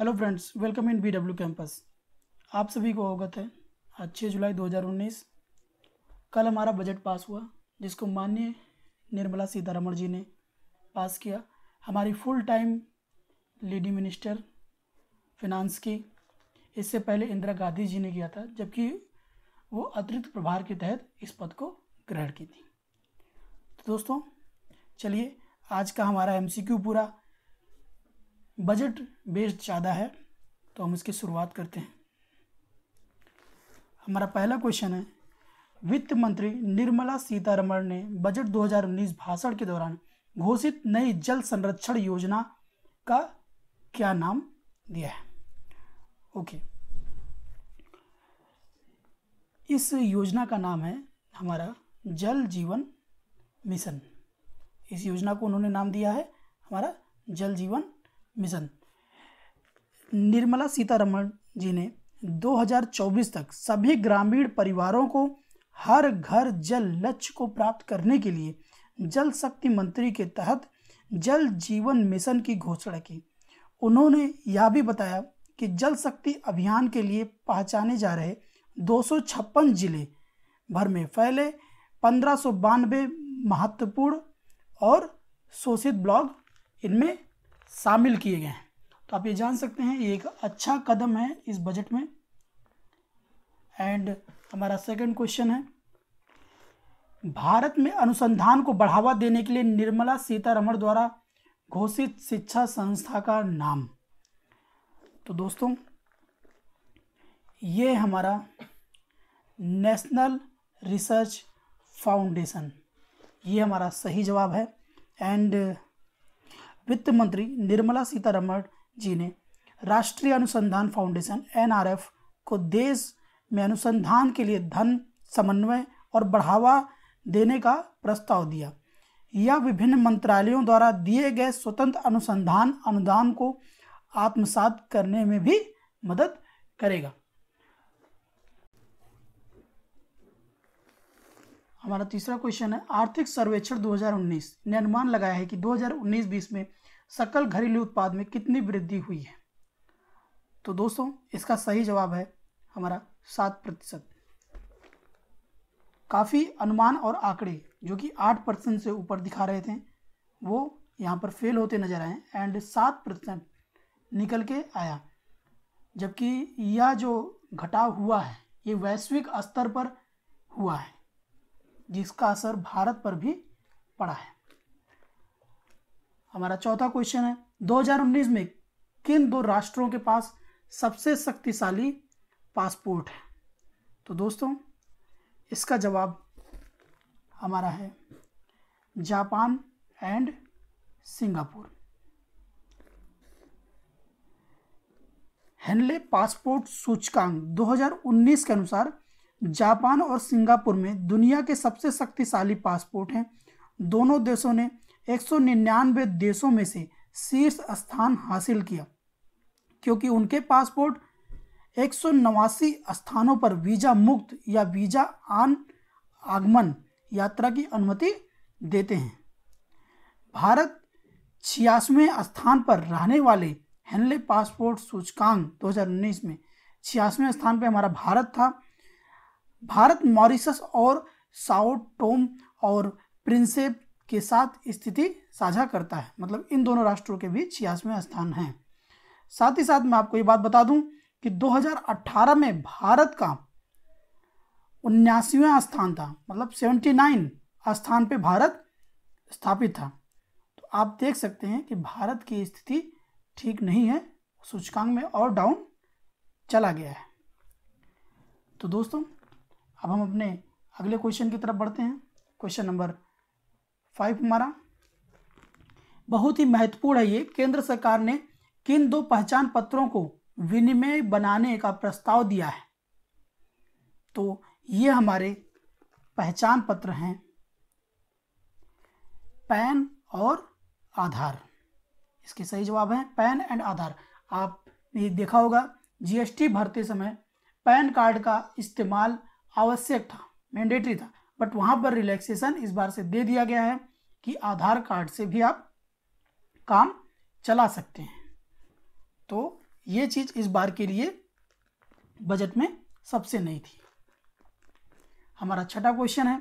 hello friends welcome in B W campus आप सभी को अवगत है आज छः जुलाई 2019 कल हमारा बजट पास हुआ जिसको माननीय निर्मला सीतारमण जी ने पास किया हमारी full time lady minister finance की इससे पहले इंदिरा गांधी जी ने किया था जबकि वो अतिरिक्त प्रभार के तहत इस पद को ग्रहण की थी तो दोस्तों चलिए आज का हमारा एमसीक्यू पूरा बजट बेस्ड ज़्यादा है तो हम इसकी शुरुआत करते हैं हमारा पहला क्वेश्चन है वित्त मंत्री निर्मला सीतारमण ने बजट 2019 भाषण के दौरान घोषित नई जल संरक्षण योजना का क्या नाम दिया है ओके इस योजना का नाम है हमारा जल जीवन मिशन इस योजना को उन्होंने नाम दिया है हमारा जल जीवन मिशन निर्मला सीतारमण जी ने 2024 तक सभी ग्रामीण परिवारों को हर घर जल लक्ष्य को प्राप्त करने के लिए जल शक्ति मंत्री के तहत जल जीवन मिशन की घोषणा की उन्होंने यह भी बताया कि जल शक्ति अभियान के लिए पहचाने जा रहे दो जिले भर में फैले पंद्रह महत्वपूर्ण और शोषित ब्लॉक इनमें शामिल किए गए हैं तो आप ये जान सकते हैं ये एक अच्छा कदम है इस बजट में एंड हमारा सेकंड क्वेश्चन है भारत में अनुसंधान को बढ़ावा देने के लिए निर्मला सीतारमण द्वारा घोषित शिक्षा संस्था का नाम तो दोस्तों ये हमारा नेशनल रिसर्च फाउंडेशन ये हमारा सही जवाब है एंड वित्त मंत्री निर्मला सीतारमण जी ने राष्ट्रीय अनुसंधान फाउंडेशन एन को देश में अनुसंधान के लिए धन समन्वय और बढ़ावा देने का प्रस्ताव दिया यह विभिन्न मंत्रालयों द्वारा दिए गए स्वतंत्र अनुसंधान अनुदान को आत्मसात करने में भी मदद करेगा हमारा तीसरा क्वेश्चन है आर्थिक सर्वेक्षण 2019 ने अनुमान लगाया है कि 2019-20 में सकल घरेलू उत्पाद में कितनी वृद्धि हुई है तो दोस्तों इसका सही जवाब है हमारा सात प्रतिशत काफ़ी अनुमान और आंकड़े जो कि आठ परसेंट से ऊपर दिखा रहे थे वो यहाँ पर फेल होते नजर आए एंड सात परसेंट निकल के आया जबकि यह जो घटाव हुआ है ये वैश्विक स्तर पर हुआ है जिसका असर भारत पर भी पड़ा है हमारा चौथा क्वेश्चन है 2019 में किन दो राष्ट्रों के पास सबसे शक्तिशाली पासपोर्ट है तो दोस्तों इसका जवाब हमारा है Japan and Singapore Henley passport सूचकांक 2019 के अनुसार जापान और सिंगापुर में दुनिया के सबसे शक्तिशाली पासपोर्ट हैं दोनों देशों ने 199 देशों में से शीर्ष स्थान हासिल किया क्योंकि उनके पासपोर्ट एक स्थानों पर वीजा मुक्त या वीजा आन आगमन यात्रा की अनुमति देते हैं भारत छियासवें स्थान पर रहने वाले हेनले पासपोर्ट सूचकांक 2019 में छियासवें स्थान पर हमारा भारत था भारत मॉरिशस और साउथ टोम और प्रिंसेप के साथ स्थिति साझा करता है मतलब इन दोनों राष्ट्रों के बीच छियासवें स्थान है साथ ही साथ मैं आपको ये बात बता दूं कि 2018 में भारत का उन्यासीवें स्थान था मतलब 79 स्थान पे भारत स्थापित था तो आप देख सकते हैं कि भारत की स्थिति ठीक नहीं है सूचकांक में और डाउन चला गया है तो दोस्तों अब हम अपने अगले क्वेश्चन की तरफ बढ़ते हैं क्वेश्चन नंबर फाइव हमारा बहुत ही महत्वपूर्ण है ये केंद्र सरकार ने किन दो पहचान पत्रों को विनिमय बनाने का प्रस्ताव दिया है तो ये हमारे पहचान पत्र हैं पैन और आधार इसके सही जवाब है पैन एंड आधार आप ये देखा होगा जीएसटी भरते समय पैन कार्ड का इस्तेमाल आवश्यक था मैंडेटरी था बट वहां पर रिलैक्सेशन इस बार से दे दिया गया है कि आधार कार्ड से भी आप काम चला सकते हैं तो ये चीज़ इस बार के लिए बजट में सबसे नई थी हमारा छठा क्वेश्चन है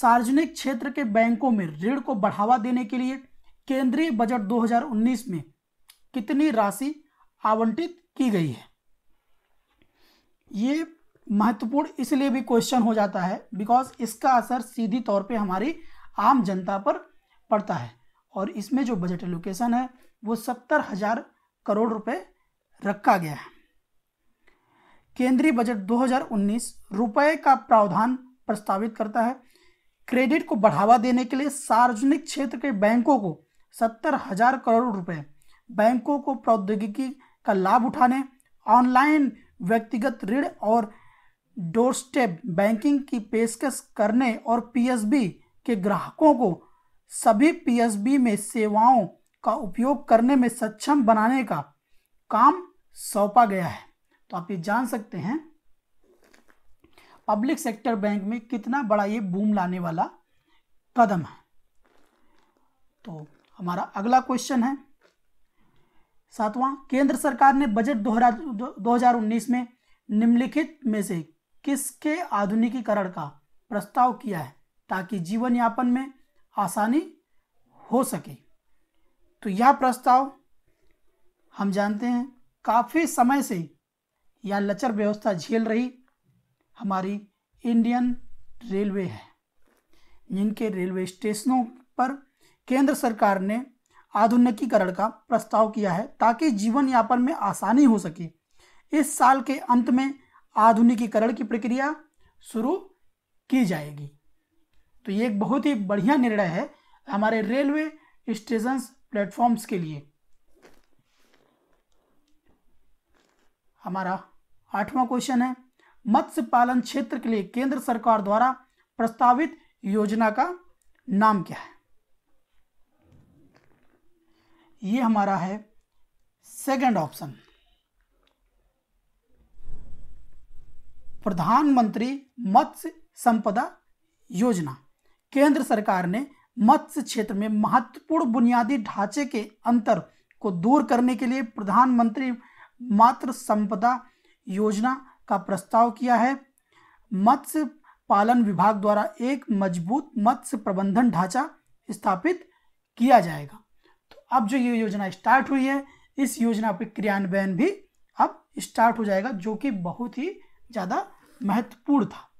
सार्वजनिक क्षेत्र के बैंकों में ऋण को बढ़ावा देने के लिए केंद्रीय बजट 2019 में कितनी राशि आवंटित की गई है ये महत्वपूर्ण इसलिए भी क्वेश्चन हो जाता है बिकॉज इसका असर सीधी तौर पे हमारी आम जनता पर पड़ता है और इसमें जो बजट एलोकेशन है वो सत्तर हजार करोड़ रुपए रखा गया है केंद्रीय बजट 2019 रुपए का प्रावधान प्रस्तावित करता है क्रेडिट को बढ़ावा देने के लिए सार्वजनिक क्षेत्र के बैंकों को सत्तर हजार करोड़ रुपए बैंकों को प्रौद्योगिकी का लाभ उठाने ऑनलाइन व्यक्तिगत ऋण और डोरस्टेप बैंकिंग की पेशकश करने और पीएसबी के ग्राहकों को सभी पीएसबी में सेवाओं का उपयोग करने में सक्षम बनाने का काम सौंपा गया है तो आप ये जान सकते हैं पब्लिक सेक्टर बैंक में कितना बड़ा ये बूम लाने वाला कदम है तो हमारा अगला क्वेश्चन है सातवां केंद्र सरकार ने बजट दो हजार उन्नीस में निम्नलिखित में से किसके आधुनिकीकरण का प्रस्ताव किया है ताकि जीवन यापन में आसानी हो सके तो यह प्रस्ताव हम जानते हैं काफ़ी समय से यह लचर व्यवस्था झेल रही हमारी इंडियन रेलवे है जिनके रेलवे स्टेशनों पर केंद्र सरकार ने आधुनिकीकरण का प्रस्ताव किया है ताकि जीवन यापन में आसानी हो सके इस साल के अंत में आधुनिकीकरण की प्रक्रिया शुरू की जाएगी तो ये एक बहुत ही बढ़िया निर्णय है हमारे रेलवे स्टेशन प्लेटफॉर्म्स के लिए हमारा आठवां क्वेश्चन है मत्स्य पालन क्षेत्र के लिए केंद्र सरकार द्वारा प्रस्तावित योजना का नाम क्या है ये हमारा है सेकंड ऑप्शन प्रधानमंत्री मत्स्य संपदा योजना केंद्र सरकार ने मत्स्य क्षेत्र में महत्वपूर्ण बुनियादी ढांचे के अंतर को दूर करने के लिए प्रधानमंत्री मात्र संपदा योजना का प्रस्ताव किया है मत्स्य पालन विभाग द्वारा एक मजबूत मत्स्य प्रबंधन ढांचा स्थापित किया जाएगा तो अब जो ये योजना स्टार्ट हुई है इस योजना पर क्रियान्वयन भी अब स्टार्ट हो जाएगा जो कि बहुत ही ज़्यादा महत्वपूर्ण था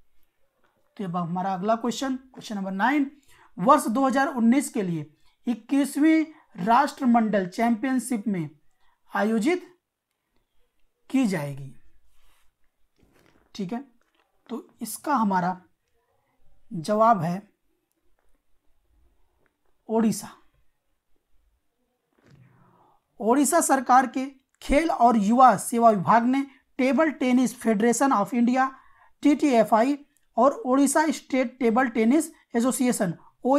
तो ये हमारा अगला क्वेश्चन क्वेश्चन नंबर नाइन वर्ष 2019 के लिए इक्कीसवीं राष्ट्रमंडल चैंपियनशिप में आयोजित की जाएगी ठीक है तो इसका हमारा जवाब है ओडिशा ओडिशा सरकार के खेल और युवा सेवा विभाग ने table tennis federation of India TTFI और Odisha state table tennis association ओ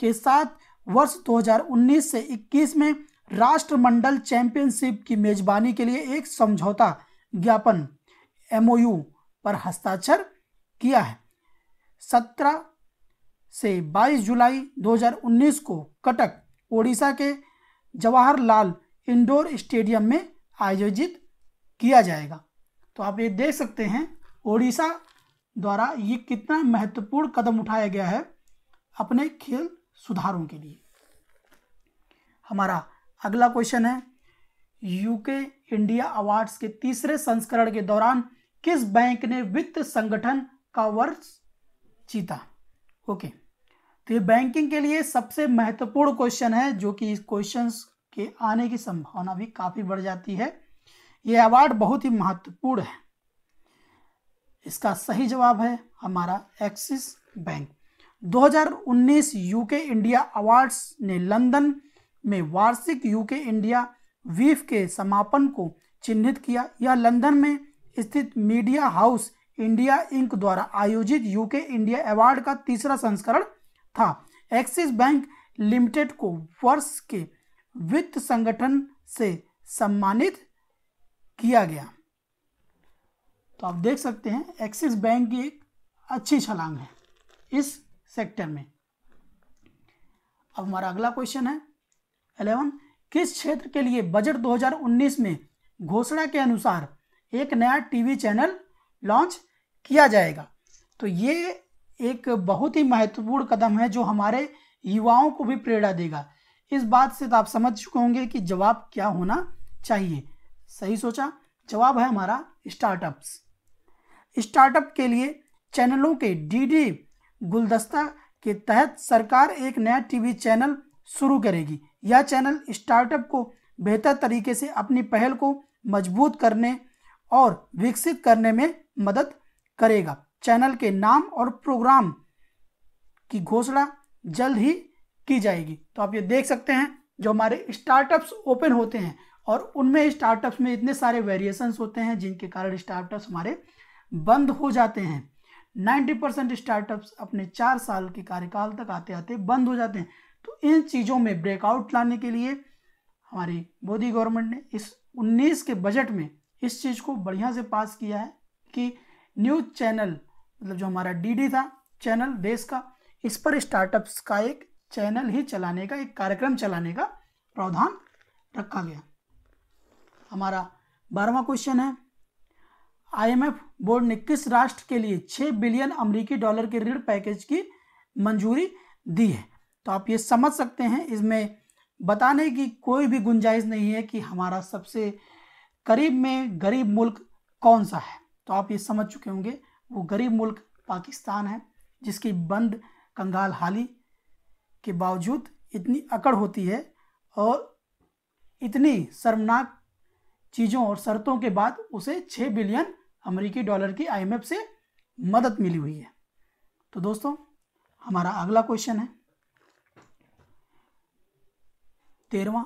के साथ वर्ष 2019 से 21 में राष्ट्रमंडल चैंपियनशिप की मेजबानी के लिए एक समझौता ज्ञापन एम पर हस्ताक्षर किया है 17 से 22 जुलाई 2019 को कटक ओडिशा के जवाहरलाल इंडोर स्टेडियम में आयोजित किया जाएगा तो आप ये देख सकते हैं ओडिशा द्वारा ये कितना महत्वपूर्ण कदम उठाया गया है अपने खेल सुधारों के लिए हमारा अगला क्वेश्चन है यूके इंडिया अवार्ड्स के तीसरे संस्करण के दौरान किस बैंक ने वित्त संगठन का वर्ष जीता ओके तो ये बैंकिंग के लिए सबसे महत्वपूर्ण क्वेश्चन है जो कि इस क्वेश्चन के आने की संभावना भी काफ़ी बढ़ जाती है ये अवार्ड बहुत ही महत्वपूर्ण है इसका सही जवाब है हमारा Axis bank 2019 UK India awards ने लंदन में वार्षिक यूके इंडिया वीफ के समापन को चिन्हित किया यह लंदन में स्थित मीडिया हाउस इंडिया इंक द्वारा आयोजित यूके इंडिया अवार्ड का तीसरा संस्करण था एक्सिस बैंक लिमिटेड को वर्ष के वित्त संगठन से सम्मानित किया गया तो आप देख सकते हैं एक्सिस बैंक की एक अच्छी छलांग है इस सेक्टर में अब हमारा अगला क्वेश्चन है अलेवन किस क्षेत्र के लिए बजट 2019 में घोषणा के अनुसार एक नया टीवी चैनल लॉन्च किया जाएगा तो ये एक बहुत ही महत्वपूर्ण कदम है जो हमारे युवाओं को भी प्रेरणा देगा इस बात से तो आप समझ चुके होंगे कि जवाब क्या होना चाहिए सही सोचा जवाब है हमारा स्टार्टअप्स स्टार्टअप के लिए चैनलों के डीडी गुलदस्ता के तहत सरकार एक नया टीवी चैनल शुरू करेगी यह चैनल स्टार्टअप को बेहतर तरीके से अपनी पहल को मजबूत करने और विकसित करने में मदद करेगा चैनल के नाम और प्रोग्राम की घोषणा जल्द ही की जाएगी तो आप ये देख सकते हैं जो हमारे स्टार्टअप्स ओपन होते हैं और उनमें स्टार्टअप्स में इतने सारे वेरिएशंस होते हैं जिनके कारण स्टार्टअप्स हमारे बंद हो जाते हैं 90 परसेंट स्टार्टअप्स अपने चार साल के कार्यकाल तक आते आते बंद हो जाते हैं तो इन चीज़ों में ब्रेकआउट लाने के लिए हमारी मोदी गवर्नमेंट ने इस 19 के बजट में इस चीज़ को बढ़िया से पास किया है कि न्यूज चैनल मतलब जो हमारा डीडी था चैनल देश का इस पर स्टार्टअप्स का एक चैनल ही चलाने का एक कार्यक्रम चलाने का प्रावधान रखा गया हमारा बारहवा क्वेश्चन है आईएमएफ बोर्ड ने किस राष्ट्र के लिए छः बिलियन अमेरिकी डॉलर के ऋण पैकेज की मंजूरी दी है तो आप ये समझ सकते हैं इसमें बताने की कोई भी गुंजाइश नहीं है कि हमारा सबसे करीब में गरीब मुल्क कौन सा है तो आप ये समझ चुके होंगे वो गरीब मुल्क पाकिस्तान है जिसकी बंद कंगाल हाली के बावजूद इतनी अकड़ होती है और इतनी शर्मनाक चीज़ों और शर्तों के बाद उसे छः बिलियन अमेरिकी डॉलर की आईएमएफ से मदद मिली हुई है तो दोस्तों हमारा अगला क्वेश्चन है तेरवा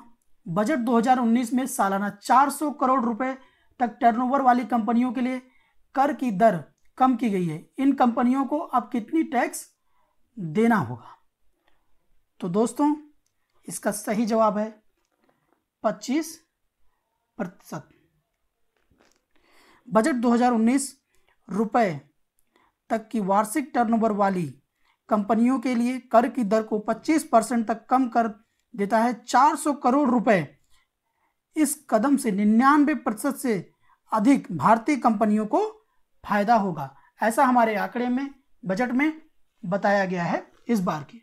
बजट 2019 में सालाना 400 करोड़ रुपए तक टर्नओवर वाली कंपनियों के लिए कर की दर कम की गई है इन कंपनियों को अब कितनी टैक्स देना होगा तो दोस्तों इसका सही जवाब है 25 प्रतिशत बजट 2019 रुपए तक की वार्षिक टर्नओवर वाली कंपनियों के लिए कर की दर को 25 परसेंट तक कम कर देता है 400 करोड़ रुपए इस कदम से निन्यानवे प्रतिशत से अधिक भारतीय कंपनियों को फायदा होगा ऐसा हमारे आंकड़े में बजट में बताया गया है इस बार की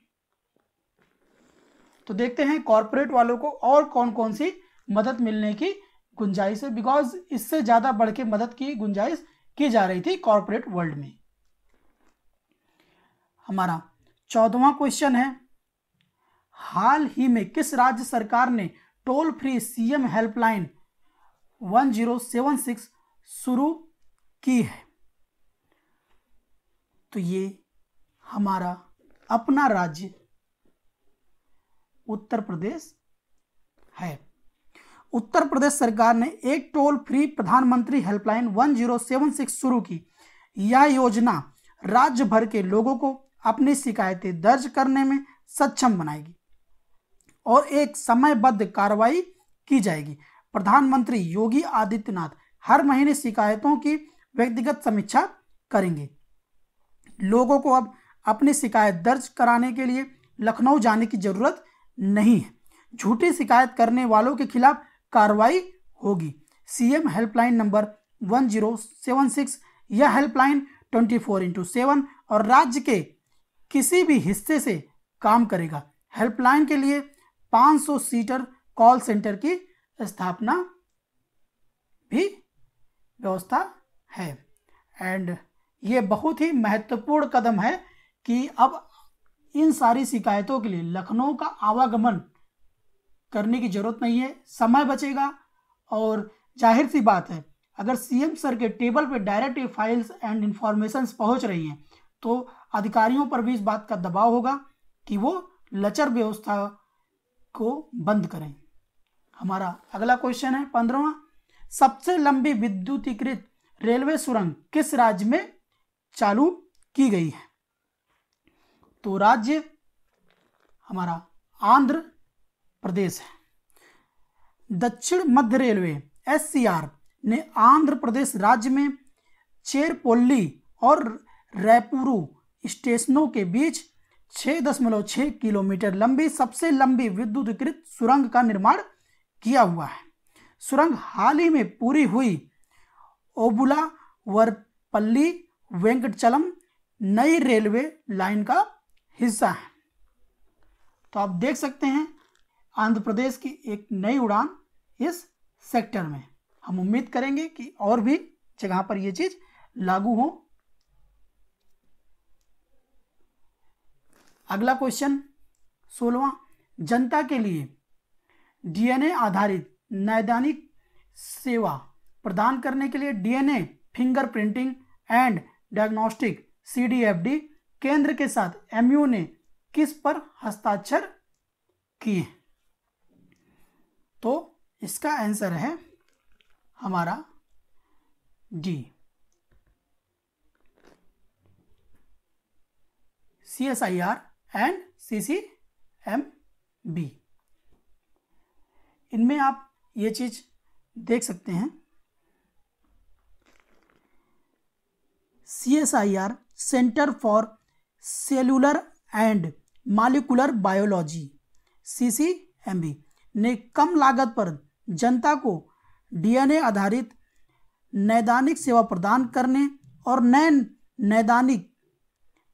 तो देखते हैं कॉरपोरेट वालों को और कौन कौन सी मदद मिलने की गुंजाइश है बिकॉज इससे ज्यादा बढ़ के मदद की गुंजाइश की जा रही थी कॉरपोरेट वर्ल्ड में हमारा चौदवा क्वेश्चन है हाल ही में किस राज्य सरकार ने टोल फ्री सीएम हेल्पलाइन 1076 शुरू की है तो ये हमारा अपना राज्य उत्तर प्रदेश है उत्तर प्रदेश सरकार ने एक टोल फ्री प्रधानमंत्री हेल्पलाइन 1076 शुरू की यह योजना राज्य भर के लोगों को अपनी शिकायतें दर्ज करने में सक्षम बनाएगी और एक समयबद्ध कार्रवाई की जाएगी प्रधानमंत्री योगी आदित्यनाथ हर महीने शिकायतों की व्यक्तिगत समीक्षा करेंगे लोगों को अब अपनी शिकायत दर्ज कराने के लिए लखनऊ जाने की जरूरत नहीं है झूठी शिकायत करने वालों के खिलाफ कार्रवाई होगी CM helpline number one zero seven six यह helpline twenty four into seven और राज्य के किसी भी हिस्से से काम करेगा हेल्पलाइन के लिए 500 सीटर कॉल सेंटर की स्थापना भी व्यवस्था है एंड ये बहुत ही महत्वपूर्ण कदम है कि अब इन सारी शिकायतों के लिए लखनऊ का आवागमन करने की जरूरत नहीं है समय बचेगा और जाहिर सी बात है अगर सीएम सर के टेबल पर डायरेक्ट फाइल्स एंड इंफॉर्मेशन पहुंच रही हैं तो अधिकारियों पर भी इस बात का दबाव होगा कि वो लचर व्यवस्था को बंद करें हमारा अगला क्वेश्चन है पंद्रवा सबसे लंबी विद्युतीकृत रेलवे सुरंग किस राज्य में चालू की गई है तो राज्य हमारा आंध्र प्रदेश है दक्षिण मध्य रेलवे एस ने आंध्र प्रदेश राज्य में चेरपोल्ली और रायपुरु स्टेशनों के बीच 6.6 किलोमीटर लंबी सबसे लंबी विद्युतीकृत सुरंग का निर्माण किया हुआ है सुरंग हाल ही में पूरी हुई ओबुला वरपल्ली वेंकटचलम नई रेलवे लाइन का हिस्सा है तो आप देख सकते हैं आंध्र प्रदेश की एक नई उड़ान इस सेक्टर में हम उम्मीद करेंगे कि और भी जगह पर यह चीज लागू हो अगला क्वेश्चन सोलवा जनता के लिए डीएनए आधारित नैदानिक सेवा प्रदान करने के लिए DNA finger printing and diagnostic CDFD केंद्र के साथ एमयू ने किस पर हस्ताक्षर किए तो इसका आंसर है हमारा D C S I R and C C M B इनमें आप ये चीज देख सकते हैं C S I R centre for cellular and molecular biology C C M B ने कम लागत पर जनता को डीएनए आधारित नैदानिक सेवा प्रदान करने और नए नैदानिक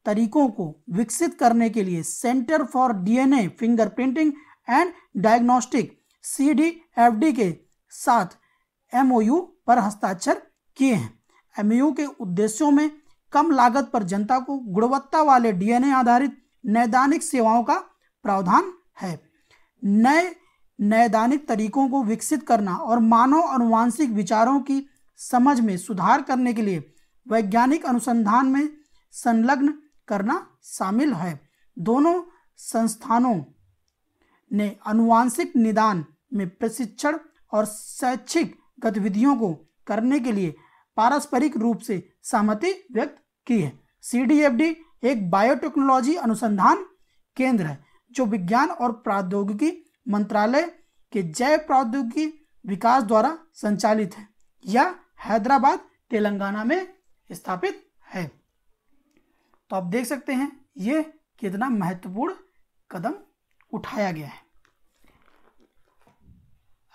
तरीकों को विकसित करने के लिए centre for DNA fingerprinting and diagnostic सी के साथ एमओयू पर हस्ताक्षर किए हैं एमओयू के उद्देश्यों में कम लागत पर जनता को गुणवत्ता वाले डीएनए आधारित नैदानिक सेवाओं का प्रावधान है नए नैदानिक तरीकों को विकसित करना और मानव अनुवांशिक विचारों की समझ में सुधार करने के लिए वैज्ञानिक अनुसंधान में संलग्न करना शामिल है दोनों संस्थानों ने अनुवांशिक निदान में प्रशिक्षण और शैक्षिक गतिविधियों को करने के लिए पारस्परिक रूप से सहमति व्यक्त की है सी एक बायोटेक्नोलॉजी अनुसंधान केंद्र है जो विज्ञान और प्रौद्योगिकी मंत्रालय के जैव प्रौद्योगिकी विकास द्वारा संचालित है यह हैदराबाद तेलंगाना में स्थापित है तो आप देख सकते हैं ये कितना महत्वपूर्ण कदम उठाया गया है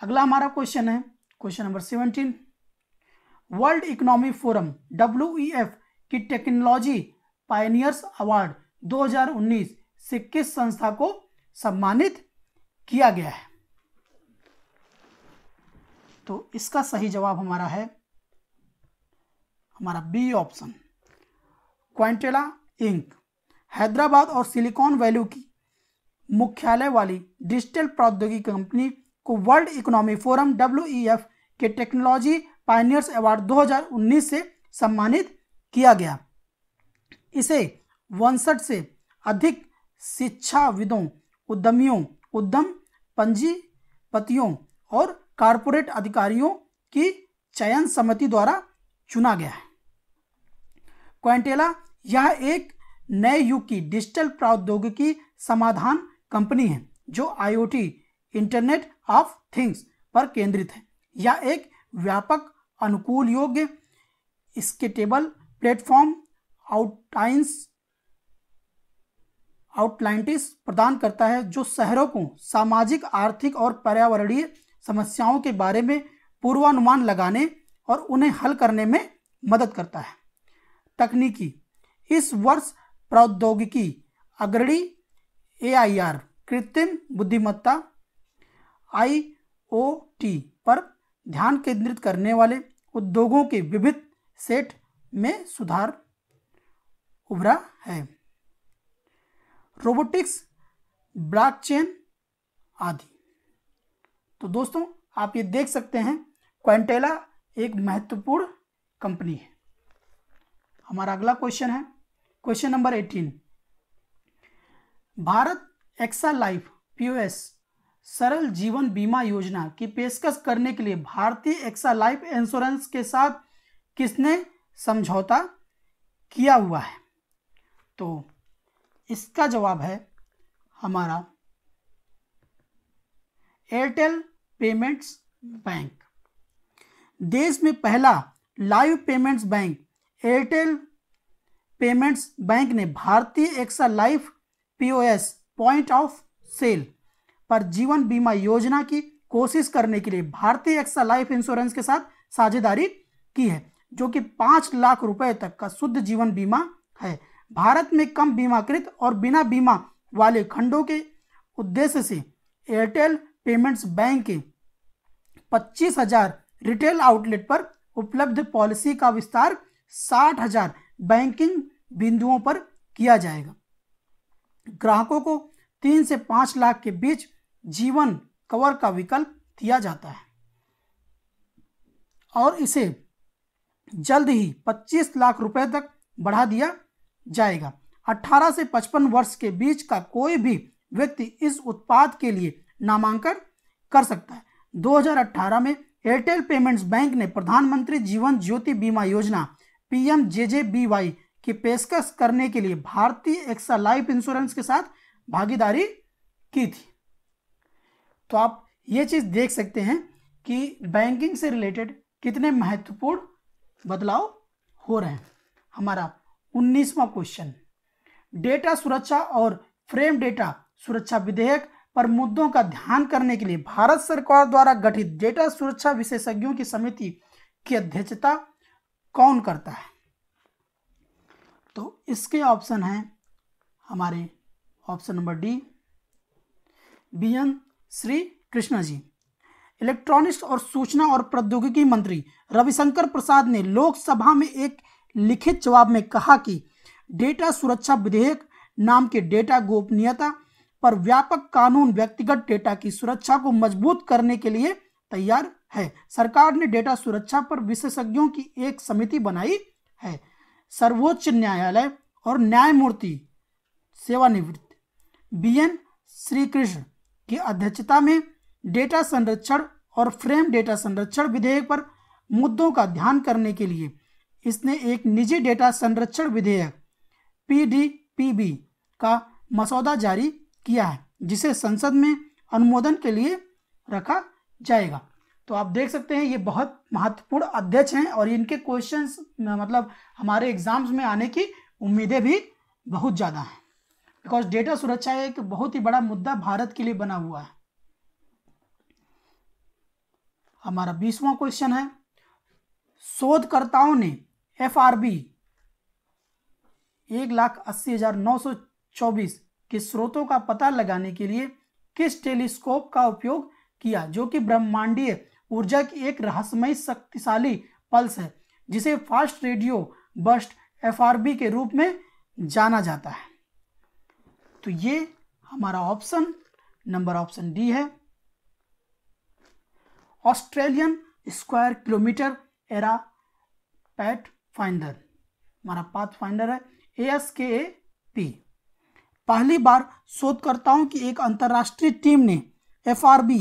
अगला हमारा क्वेश्चन है question number seventeen world economic forum W की टेक्नोलॉजी पायनियर्स अवार्ड 2019 से किस संस्था को सम्मानित किया गया है तो इसका सही जवाब हमारा है हमारा B option Quantela Inc Hyderabad और सिलिकॉन वैली की मुख्यालय वाली डिजिटल प्रौद्योगिकी कंपनी को world economy forum W e के टेक्नोलॉजी पाइनियर्स अवार्ड 2019 से सम्मानित किया गया इसे उनसठ से अधिक शिक्षाविदों उद्यमियों उद्यम पंजीपतियों और कारपोरेट अधिकारियों की चयन समिति द्वारा चुना गया है क्वेंटेला यह एक नए युग की डिजिटल प्रौद्योगिकी समाधान कंपनी है जो आईओटी इंटरनेट ऑफ थिंग्स पर केंद्रित है यह एक व्यापक अनुकूल योग्य स्केटेबल प्लेटफॉर्म आउटाइंस आउटलाइंटिस प्रदान करता है जो शहरों को सामाजिक आर्थिक और पर्यावरणीय समस्याओं के बारे में पूर्वानुमान लगाने और उन्हें हल करने में मदद करता है तकनीकी इस वर्ष प्रौद्योगिकी अग्रणी आर कृत्रिम बुद्धिमत्ता आई ओ टी पर ध्यान केंद्रित करने वाले उद्योगों के विभिन्न सेट में सुधार उभरा है रोबोटिक्स ब्राक चेन आदि तो दोस्तों आप ये देख सकते हैं क्वेंटेला एक महत्वपूर्ण कंपनी है हमारा अगला क्वेश्चन है question number eighteen Bharat AXA life POS सरल जीवन बीमा योजना की पेशकश करने के लिए भारतीय एक्सा लाइफ इंश्योरेंस के साथ किसने समझौता किया हुआ है तो इसका जवाब है हमारा एयरटेल पेमेंट्स बैंक देश में पहला live payments bank Airtel payments bank ने Bharti AXA life POS point of sale पर जीवन बीमा योजना की कोशिश करने के लिए भारतीय एक्सा लाइफ इंश्योरेंस के साथ साझेदारी की है जो कि पांच लाख रुपए तक का शुद्ध जीवन बीमा है भारत में कम बीमाकृत और बिना बीमा वाले खंडों के उद्देश्य से एयरटेल पेमेंट्स बैंक के पच्चीस हजार रिटेल आउटलेट पर उपलब्ध पॉलिसी का विस्तार साठ हजार बैंकिंग बिंदुओं पर किया जाएगा ग्राहकों को तीन से पांच लाख के बीच जीवन कवर का विकल्प दिया जाता है और इसे जल्द ही पच्चीस लाख रुपए तक बढ़ा दिया जाएगा 18 से 55 वर्ष के बीच का कोई भी व्यक्ति इस उत्पाद के लिए नामांकन कर सकता है 2018 में एयरटेल पेमेंट्स बैंक ने प्रधानमंत्री जीवन ज्योति बीमा योजना पीएम की पेशकश करने के लिए भारतीय एक्सा लाइफ इंश्योरेंस के साथ भागीदारी की थी तो आप ये चीज देख सकते हैं कि बैंकिंग से रिलेटेड कितने महत्वपूर्ण बदलाव हो रहे हैं हमारा उन्नीसवा क्वेश्चन डेटा सुरक्षा और फ्रेम डेटा सुरक्षा विधेयक पर मुद्दों का ध्यान करने के लिए भारत सरकार द्वारा गठित डेटा सुरक्षा विशेषज्ञों की समिति की अध्यक्षता कौन करता है तो इसके ऑप्शन हैं हमारे option number D B N Shri Krishna ji electronics और सूचना और प्रौद्योगिकी मंत्री रविशंकर प्रसाद ने लोकसभा में एक लिखित जवाब में कहा कि डेटा सुरक्षा विधेयक नाम के डेटा गोपनीयता पर व्यापक कानून व्यक्तिगत डेटा की सुरक्षा को मजबूत करने के लिए तैयार है सरकार ने डेटा सुरक्षा पर विशेषज्ञों की एक समिति बनाई है सर्वोच्च न्यायालय और न्यायमूर्ति सेवानिवृत्त बी एन श्री कृष्ण की अध्यक्षता में डेटा संरक्षण और फ्रेम डेटा संरक्षण विधेयक पर मुद्दों का ध्यान करने के लिए इसने एक निजी डेटा संरक्षण विधेयक पीडीपीबी का मसौदा जारी किया है जिसे संसद में अनुमोदन के लिए रखा जाएगा तो आप देख सकते हैं ये बहुत महत्वपूर्ण अध्यक्ष हैं और इनके क्वेश्चंस मतलब हमारे एग्जाम्स में आने की उम्मीदें भी बहुत ज़्यादा हैं बिकॉज डेटा सुरक्षा एक बहुत ही बड़ा मुद्दा भारत के लिए बना हुआ है हमारा बीसवा क्वेश्चन है शोधकर्ताओं ने एफ आर बी एक लाख अस्सी हजार नौ सौ चौबीस के स्रोतों का पता लगाने के लिए किस टेलीस्कोप का उपयोग किया जो कि ब्रह्मांडीय ऊर्जा की एक रहस्यमय शक्तिशाली पल्स है जिसे fast radio burst F B के रूप में जाना जाता है तो ये हमारा ऑप्शन नंबर ऑप्शन डी है Australian square kilometre array path finder हमारा पाथ फाइंडर है A S K A P पहली बार शोधकर्ताओं की एक अंतर्राष्ट्रीय टीम ने F R B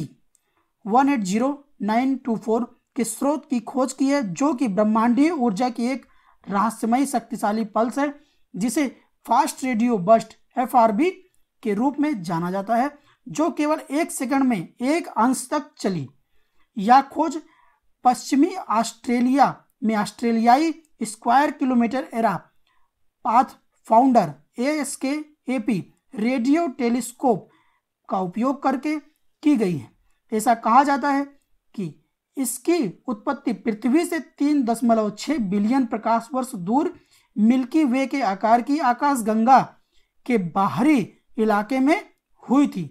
one eight zero nine two four के स्रोत की खोज की है जो कि ब्रह्मांडीय ऊर्जा की एक रहस्यमय शक्तिशाली पल्स है जिसे fast radio burst F R B के रूप में जाना जाता है जो केवल एक सेकंड में एक अंश तक चली यह खोज पश्चिमी ऑस्ट्रेलिया में ऑस्ट्रेलियाई square kilometre array path founder S K A P radio telescope का उपयोग करके की गई है ऐसा कहा जाता है कि इसकी उत्पत्ति पृथ्वी से तीन दशमलव छः बिलियन प्रकाश वर्ष दूर मिल्की वे के आकार की आकाशगंगा के बाहरी इलाके में हुई थी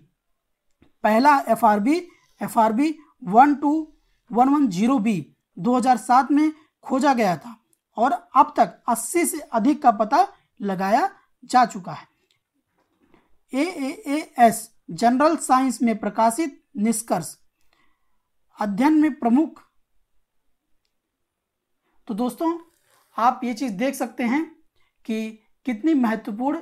पहला F R B F R B one two one one zero B दो हजार सात में खोजा गया था और अब तक 80 से अधिक का पता लगाया जा चुका है ए एस जनरल साइंस में प्रकाशित निष्कर्ष अध्ययन में प्रमुख तो दोस्तों आप ये चीज देख सकते हैं कि कितनी महत्वपूर्ण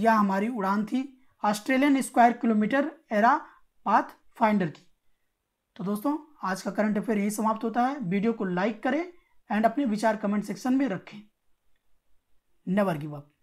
यह हमारी उड़ान थी Australian square kilometre array path finder की तो दोस्तों आज का करंट अफेयर यही समाप्त होता है वीडियो को लाइक करें एंड अपने विचार कमेंट सेक्शन में रखें नेवर गिव अप